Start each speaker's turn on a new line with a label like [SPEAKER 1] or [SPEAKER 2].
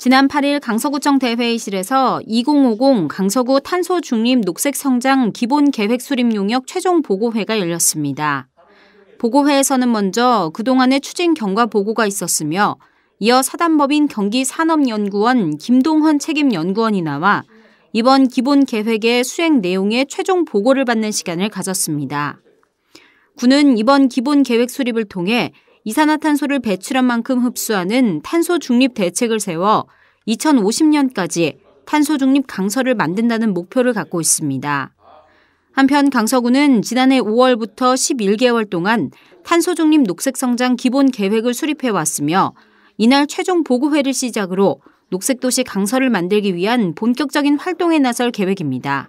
[SPEAKER 1] 지난 8일 강서구청 대회의실에서 2050 강서구 탄소 중립 녹색 성장 기본 계획 수립 용역 최종 보고회가 열렸습니다. 보고회에서는 먼저 그동안의 추진 경과 보고가 있었으며 이어 사단법인 경기산업연구원 김동헌 책임연구원이 나와 이번 기본 계획의 수행 내용의 최종 보고를 받는 시간을 가졌습니다. 군은 이번 기본 계획 수립을 통해 이산화탄소를 배출한 만큼 흡수하는 탄소 중립 대책을 세워 2050년까지 탄소 중립 강서를 만든다는 목표를 갖고 있습니다. 한편 강서구는 지난해 5월부터 11개월 동안 탄소 중립 녹색 성장 기본 계획을 수립해 왔으며 이날 최종 보고회를 시작으로 녹색 도시 강서를 만들기 위한 본격적인 활동에 나설 계획입니다.